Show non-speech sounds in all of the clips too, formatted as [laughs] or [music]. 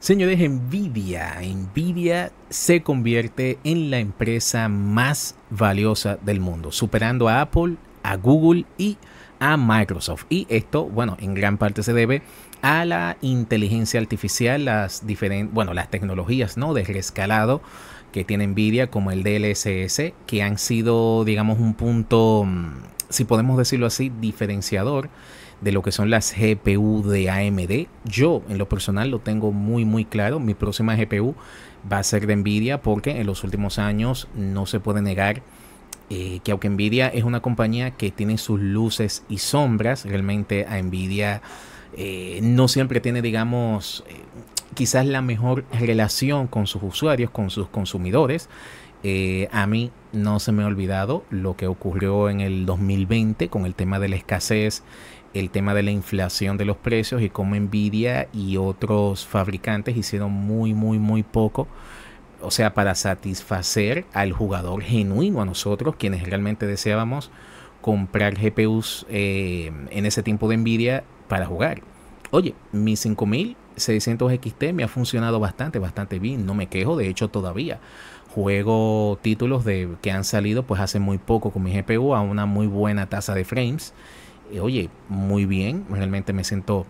Señores, Nvidia, Nvidia se convierte en la empresa más valiosa del mundo, superando a Apple, a Google y a Microsoft. Y esto, bueno, en gran parte se debe a la inteligencia artificial, las diferentes, bueno, las tecnologías, ¿no? De rescalado que tiene Nvidia como el DLSS, que han sido, digamos, un punto mm, si podemos decirlo así, diferenciador de lo que son las GPU de AMD. Yo en lo personal lo tengo muy muy claro, mi próxima GPU va a ser de Nvidia porque en los últimos años no se puede negar eh, que aunque Nvidia es una compañía que tiene sus luces y sombras, realmente a Nvidia eh, no siempre tiene, digamos, eh, quizás la mejor relación con sus usuarios, con sus consumidores. Eh, a mí no se me ha olvidado lo que ocurrió en el 2020 con el tema de la escasez, el tema de la inflación de los precios y cómo Nvidia y otros fabricantes hicieron muy, muy, muy poco. O sea, para satisfacer al jugador genuino, a nosotros, quienes realmente deseábamos comprar GPUs eh, en ese tiempo de Nvidia para jugar. Oye, mi 5600 XT me ha funcionado bastante, bastante bien, no me quejo, de hecho todavía juego títulos de, que han salido pues hace muy poco con mi GPU a una muy buena tasa de frames. oye, muy bien, realmente me siento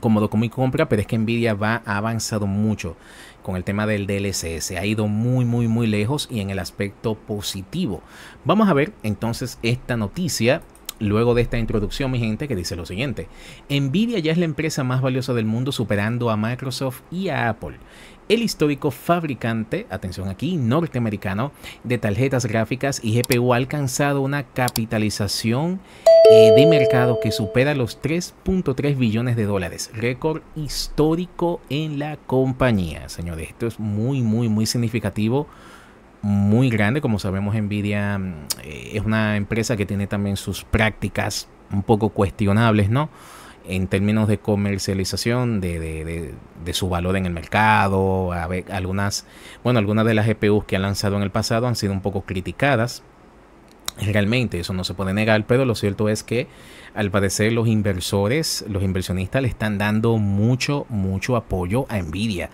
cómodo con mi compra, pero es que Nvidia va, ha avanzado mucho con el tema del DLSS, ha ido muy muy muy lejos y en el aspecto positivo. Vamos a ver entonces esta noticia Luego de esta introducción, mi gente, que dice lo siguiente, Nvidia ya es la empresa más valiosa del mundo superando a Microsoft y a Apple. El histórico fabricante, atención aquí, norteamericano de tarjetas gráficas y GPU ha alcanzado una capitalización eh, de mercado que supera los 3.3 billones de dólares, récord histórico en la compañía. Señores, esto es muy, muy, muy significativo muy grande. Como sabemos, Nvidia mm, eh, es una empresa que tiene también sus prácticas un poco cuestionables, ¿no? En términos de comercialización, de, su valor en el mercado, algunas, bueno, algunas de las GPUs e que han lanzado en el pasado han sido un poco criticadas. Realmente, eso no se puede negar, pero lo cierto es que al parecer los inversores, los inversionistas le están dando mucho, mucho apoyo a Nvidia.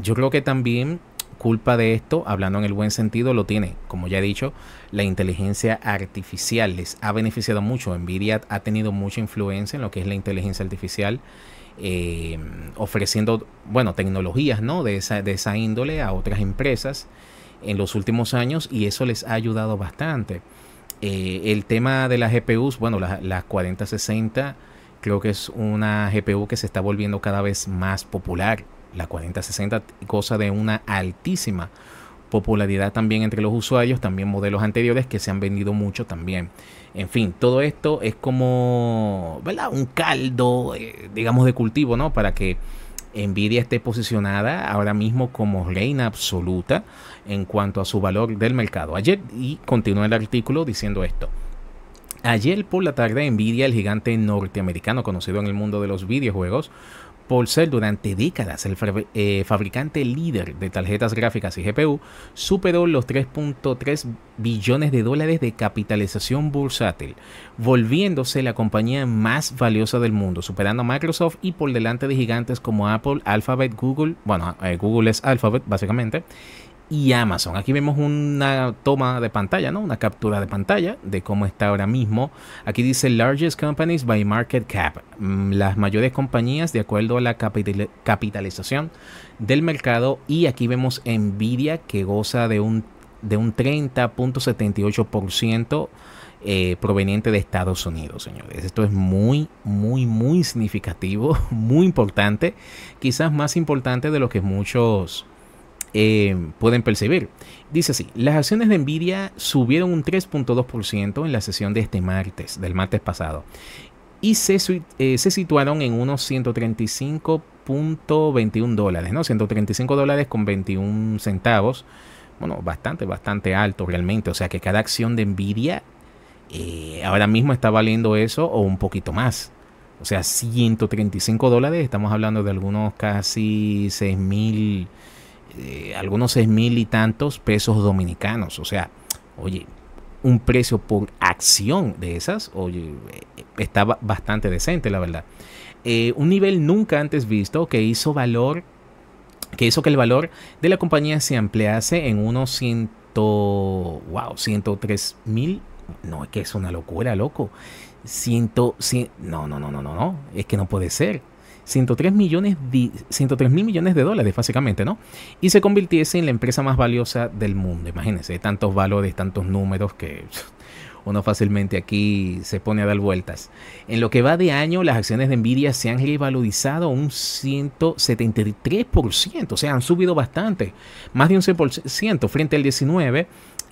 Yo creo que también culpa de esto, hablando en el buen sentido, lo tiene, como ya he dicho, la inteligencia artificial. Les ha beneficiado mucho. Nvidia ha tenido mucha influencia en lo que es la inteligencia artificial. Eh, ofreciendo, bueno, tecnologías, ¿no? De esa, de esa índole a otras empresas en los últimos años y eso les ha ayudado bastante. Eh, el tema de las GPUs, bueno, las la 4060 creo que es una GPU que se está volviendo cada vez más popular la 4060 cosa de una altísima popularidad también entre los usuarios, también modelos anteriores que se han vendido mucho también. En fin, todo esto es como, ¿verdad? Un caldo, eh, digamos, de cultivo, ¿no? Para que Nvidia esté posicionada ahora mismo como reina absoluta en cuanto a su valor del mercado. Ayer, y continúa el artículo diciendo esto. Ayer por la tarde, Nvidia, el gigante norteamericano conocido en el mundo de los videojuegos, por ser durante décadas el eh, fabricante líder de tarjetas gráficas y GPU, superó los 3.3 billones de dólares de capitalización bursátil, volviéndose la compañía más valiosa del mundo, superando a Microsoft y por delante de gigantes como Apple, Alphabet, Google, bueno, eh, Google es Alphabet básicamente, y Amazon. Aquí vemos una toma de pantalla, ¿no? Una captura de pantalla de cómo está ahora mismo. Aquí dice largest companies by market cap. Mm, las mayores compañías de acuerdo a la capitalización del mercado. Y aquí vemos Nvidia que goza de un, de un 30.78%. Eh, proveniente de Estados Unidos, señores. Esto es muy, muy, muy significativo, [laughs] muy importante, quizás más importante de lo que muchos eh, pueden percibir. Dice así, las acciones de Nvidia subieron un 3.2% en la sesión de este martes, del martes pasado, y se, eh, situaron en unos 135.21 dólares, ¿no? 135 dólares con 21 centavos. Bueno, bastante, bastante alto realmente. O sea que cada acción de Nvidia eh, ahora mismo está valiendo eso o un poquito más. O sea, 135 dólares, estamos hablando de algunos casi 6.000 mil algunos seis mil y tantos pesos dominicanos. O sea, oye, un precio por acción de esas, oye, estaba bastante decente, la verdad. Eh, un nivel nunca antes visto que hizo valor, que hizo que el valor de la compañía se ampliase en unos ciento, wow, 103 mil. No, es que es una locura, loco. ciento, si no, no, no, no, no, no, es que no puede ser. 103 millones, 103 mil millones de dólares, básicamente, ¿no? Y se convirtiese en la empresa más valiosa del mundo. Imagínense, tantos valores, tantos números que [laughs] uno fácilmente aquí se pone a dar vueltas. En lo que va de año, las acciones de Nvidia se han revalorizado un 173%, o sea, han subido bastante, más de un 100% frente al 19%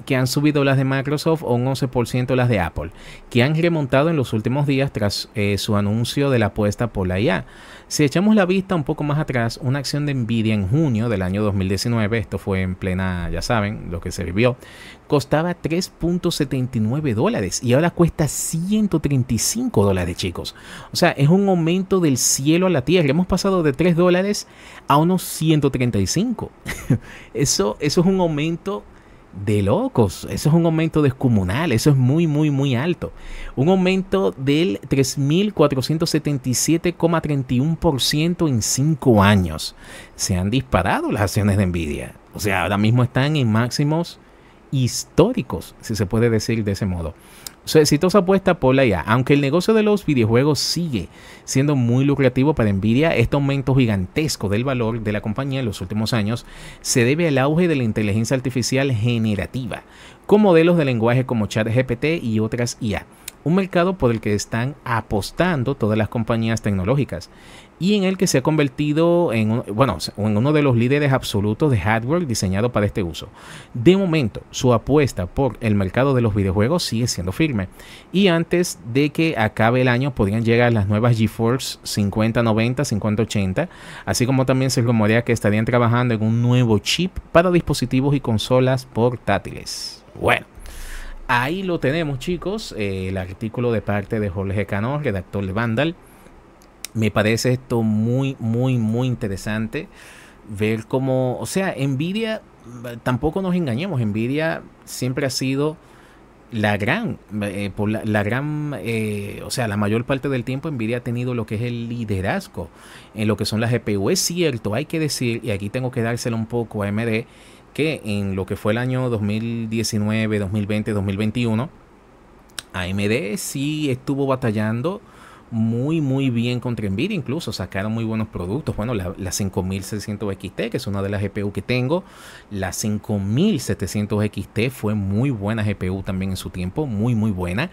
que han subido las de Microsoft o un 11% las de Apple, que han remontado en los últimos días tras eh, su anuncio de la apuesta por la IA. Si echamos la vista un poco más atrás, una acción de Nvidia en junio del año 2019, esto fue en plena, ya saben, lo que se vivió, costaba 3.79 dólares y ahora cuesta 135 dólares, chicos. O sea, es un aumento del cielo a la tierra. Hemos pasado de 3 dólares a unos 135. [laughs] eso, eso es un aumento de locos. Eso es un aumento descomunal. Eso es muy, muy, muy alto. Un aumento del 3.477,31% en 5 años. Se han disparado las acciones de Nvidia. O sea, ahora mismo están en máximos históricos, si se puede decir de ese modo. Su exitosa apuesta por la IA, aunque el negocio de los videojuegos sigue siendo muy lucrativo para Nvidia, este aumento gigantesco del valor de la compañía en los últimos años se debe al auge de la inteligencia artificial generativa, con modelos de lenguaje como ChatGPT y otras IA un mercado por el que están apostando todas las compañías tecnológicas y en el que se ha convertido en, bueno, en uno de los líderes absolutos de hardware diseñado para este uso. De momento, su apuesta por el mercado de los videojuegos sigue siendo firme y antes de que acabe el año podrían llegar las nuevas GeForce 5090, 5080, así como también se rumorea que estarían trabajando en un nuevo chip para dispositivos y consolas portátiles. Bueno. Ahí lo tenemos, chicos. Eh, el artículo de parte de Jorge Cano, redactor de Vandal. Me parece esto muy, muy, muy interesante. Ver cómo, o sea, Nvidia, tampoco nos engañemos, Nvidia siempre ha sido la gran, eh, la, gran, eh, o sea, la mayor parte del tiempo Nvidia ha tenido lo que es el liderazgo en lo que son las GPU. Es cierto, hay que decir, y aquí tengo que dárselo un poco a AMD, que en lo que fue el año 2019, 2020, 2021, AMD sí estuvo batallando muy muy bien contra Nvidia incluso sacaron muy buenos productos bueno la, la 5600 XT que es una de las GPU que tengo la 5700 XT fue muy buena GPU también en su tiempo muy muy buena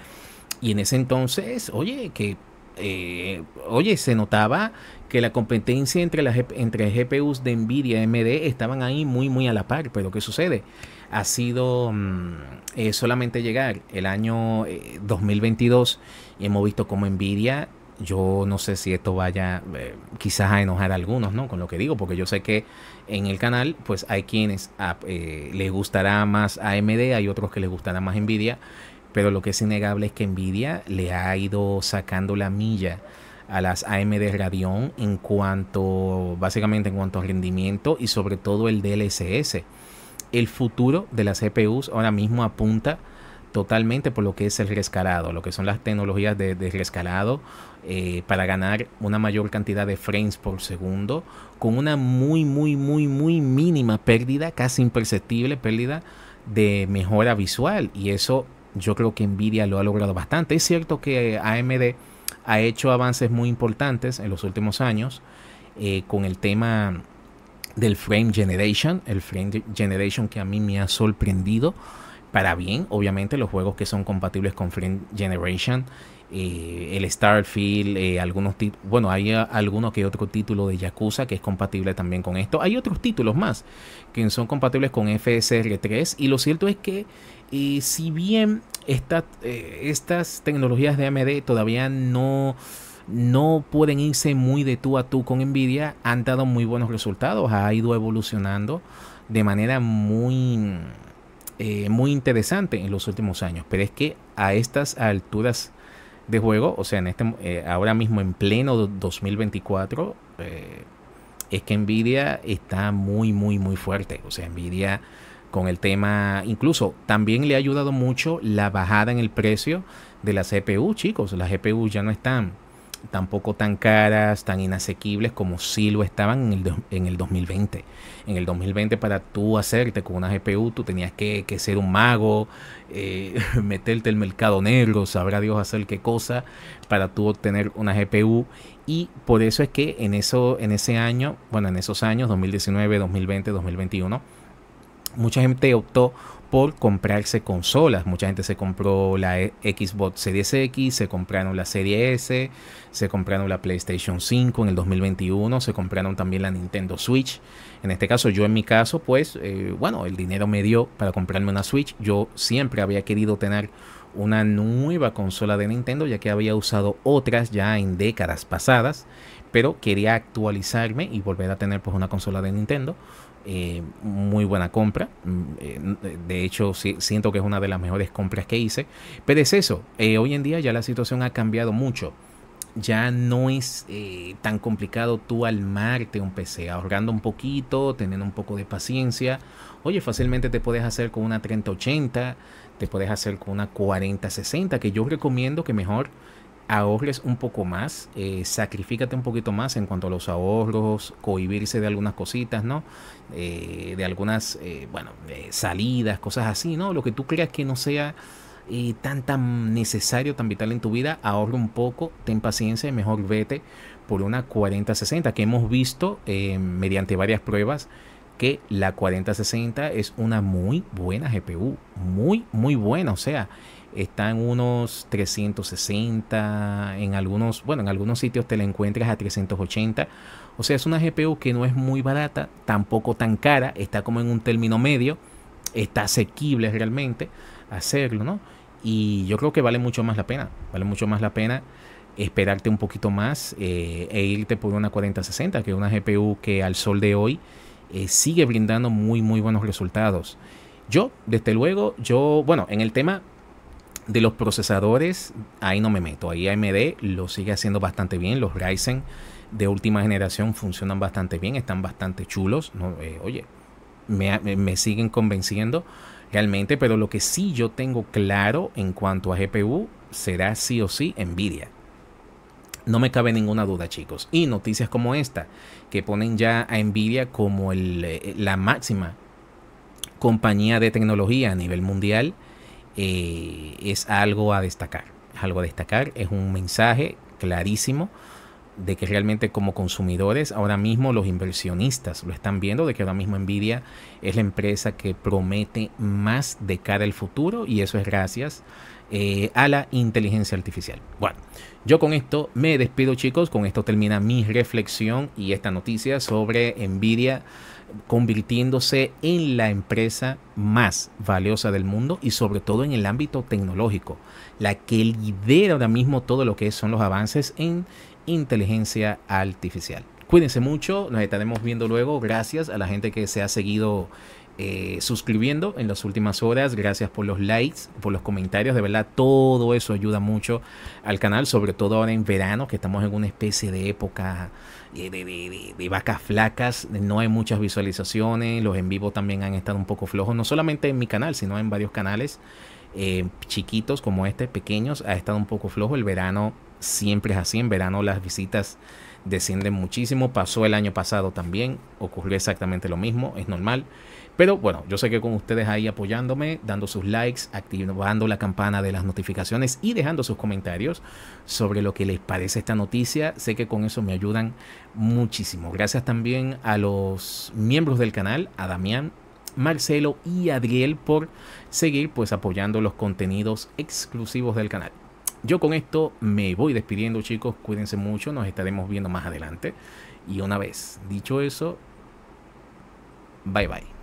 y en ese entonces oye que eh, oye, se notaba que la competencia entre las entre GPUs de Nvidia y AMD estaban ahí muy, muy a la par, pero ¿qué sucede? Ha sido mm, eh, solamente llegar el año 2022 eh, y hemos visto como Nvidia yo no sé si esto vaya quizás a enojar a algunos, ¿no? Con lo que digo, porque yo sé que en el canal, pues hay quienes a, ah, les gustará más AMD, hay otros que les gustará más Nvidia. Pero lo que es innegable es que Nvidia le ha ido sacando la milla a las AMD Radeon en cuanto, básicamente en cuanto a rendimiento y sobre todo el DLSS. El futuro de las CPUs ahora mismo apunta totalmente por lo que es el rescalado, lo que son las tecnologías de, rescalado eh, para ganar una mayor cantidad de frames por segundo con una muy, muy, muy, muy mínima pérdida, casi imperceptible pérdida de mejora visual y eso yo creo que Nvidia lo ha logrado bastante. Es cierto que AMD ha hecho avances muy importantes en los últimos años eh, con el tema del frame generation, el frame generation que a mí me ha sorprendido para bien, obviamente los juegos que son compatibles con frame generation, eh, el Starfield, eh, algunos bueno, hay algunos que otro título de Yakuza que es compatible también con esto, hay otros títulos más que son compatibles con FSR3 y lo cierto es que y si bien eh, estas tecnologías de AMD todavía no, no pueden irse muy de tú a tú con Nvidia, han dado muy buenos resultados, ha ido evolucionando de manera muy, eh, muy interesante en los últimos años. Pero es que a estas alturas de juego, o sea, en este, eh, ahora mismo en pleno 2024, es que Nvidia está muy, muy, muy fuerte. O sea, Nvidia con el tema, incluso también le ha ayudado mucho la bajada en el precio de la CPU, chicos, las GPU ya no están tampoco tan caras, tan inasequibles como si lo estaban en el, en el 2020. En el 2020 para tú hacerte con una GPU, tú tenías que, ser un mago, eh, [laughs] meterte el mercado negro, sabrá Dios hacer qué cosa para tú obtener una GPU. Y por eso es que en, eso, en ese año, bueno, en esos años, 2019, 2020, 2021, mucha gente optó por comprarse consolas. Mucha gente se compró la e, Xbox Series X, se compraron la Serie S, se compraron la PlayStation 5 en el 2021, se compraron también la Nintendo Switch. En este caso, yo en mi caso, pues, eh, bueno, el dinero me dio para comprarme una Switch. Yo siempre había querido tener una nueva consola de Nintendo, ya que había usado otras ya en décadas pasadas, pero quería actualizarme y volver a tener pues una consola de Nintendo eh, muy buena compra. Mm, eh, eh, de hecho, siento que es una de las mejores compras que hice. Pero es eso, hoy en día ya la situación ha cambiado mucho. Ya no es tan complicado tú almarte un PC, ahorrando un poquito, teniendo un poco de paciencia. Oye, fácilmente te puedes hacer con una 3080, te puedes hacer con una 4060, que yo recomiendo que mejor ahorres un poco más, eh, un poquito más en cuanto a los ahorros, cohibirse de algunas cositas, ¿no? Eh, de algunas, eh, bueno, salidas, cosas así, ¿no? Lo que tú creas que no sea eh, tan tan necesario, tan vital en tu vida, ahorra un poco, ten paciencia y mejor vete por una 4060, que hemos visto mediante varias pruebas que la 4060 es una muy buena GPU, muy muy buena, o sea, está en unos 360, en algunos, bueno, en algunos sitios te la encuentras a 380. O sea, es una GPU que no es muy barata, tampoco tan cara, está como en un término medio, está asequible realmente hacerlo, ¿no? Y yo creo que vale mucho más la pena, vale mucho más la pena esperarte un poquito más eh, e irte por una 4060, que es una GPU que al sol de hoy eh, sigue brindando muy, muy buenos resultados. Yo, desde luego, yo, bueno, en el tema de los procesadores, ahí no me meto. Ahí AMD lo sigue haciendo bastante bien. Los Ryzen de última generación funcionan bastante bien, están bastante chulos. Eh, oye, me, me, siguen convenciendo realmente, pero lo que sí yo tengo claro en cuanto a GPU será sí o sí Nvidia. No me cabe ninguna duda, chicos. Y noticias como esta, que ponen ya a Nvidia como el, eh, la máxima compañía de tecnología a nivel mundial eh, es algo a destacar. Es algo a destacar, es un mensaje clarísimo de que realmente como consumidores, ahora mismo los inversionistas lo están viendo, de que ahora mismo Nvidia es la empresa que promete más de cara al futuro y eso es gracias eh, a la inteligencia artificial. Bueno, yo con esto me despido chicos, con esto termina mi reflexión y esta noticia sobre Nvidia convirtiéndose en la empresa más valiosa del mundo y sobre todo en el ámbito tecnológico, la que lidera ahora mismo todo lo que son los avances en inteligencia artificial. Cuídense mucho, nos estaremos viendo luego. Gracias a la gente que se ha seguido eh, suscribiendo en las últimas horas. Gracias por los likes, por los comentarios. De verdad, todo eso ayuda mucho al canal, sobre todo ahora en verano, que estamos en una especie de época de, vacas flacas, no hay muchas visualizaciones, los en vivo también han estado un poco flojos, no solamente en mi canal, sino en varios canales eh, chiquitos como este, pequeños, ha estado un poco flojo, el verano siempre es así, en verano las visitas descienden muchísimo. Pasó el año pasado también, ocurrió exactamente lo mismo, es normal. Pero bueno, yo sé que con ustedes ahí apoyándome, dando sus likes, activando la campana de las notificaciones y dejando sus comentarios sobre lo que les parece esta noticia, sé que con eso me ayudan muchísimo. Gracias también a los miembros del canal, a Damián, Marcelo y Adriel por seguir pues apoyando los contenidos exclusivos del canal. Yo con esto me voy despidiendo chicos, cuídense mucho, nos estaremos viendo más adelante. Y una vez dicho eso, bye bye.